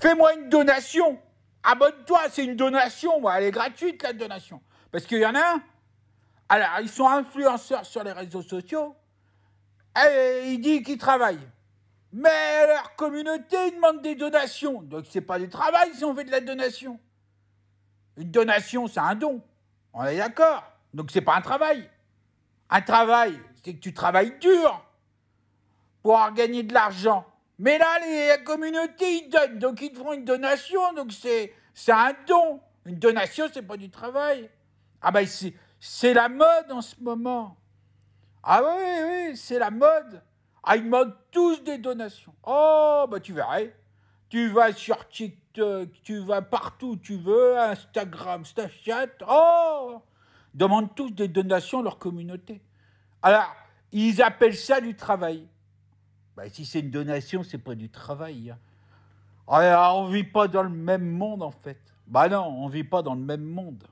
Fais-moi une donation. Abonne-toi, c'est une donation, Elle est gratuite, la donation. Parce qu'il y en a un. Alors, ils sont influenceurs sur les réseaux sociaux. Et il dit qu'ils travaillent. Mais leur communauté, ils demandent des donations. Donc, c'est pas du travail si on fait de la donation. Une donation, c'est un don. On est d'accord. Donc, c'est pas un travail. Un travail, c'est que tu travailles dur pour gagner de l'argent. Mais là, les, la communauté, ils donnent. Donc, ils font une donation. Donc, c'est un don. Une donation, c'est pas du travail. Ah ben, c'est la mode en ce moment. Ah oui, oui, c'est la mode. Ah, ils demandent tous des donations. Oh, bah tu verras. Tu vas sur TikTok, tu vas partout où tu veux, Instagram, Snapchat. Oh Demandent tous des donations à leur communauté. Alors, ils appellent ça du travail. Bah, si c'est une donation, c'est pas du travail. Hein. Ah, on ne vit pas dans le même monde en fait. Bah non, on vit pas dans le même monde.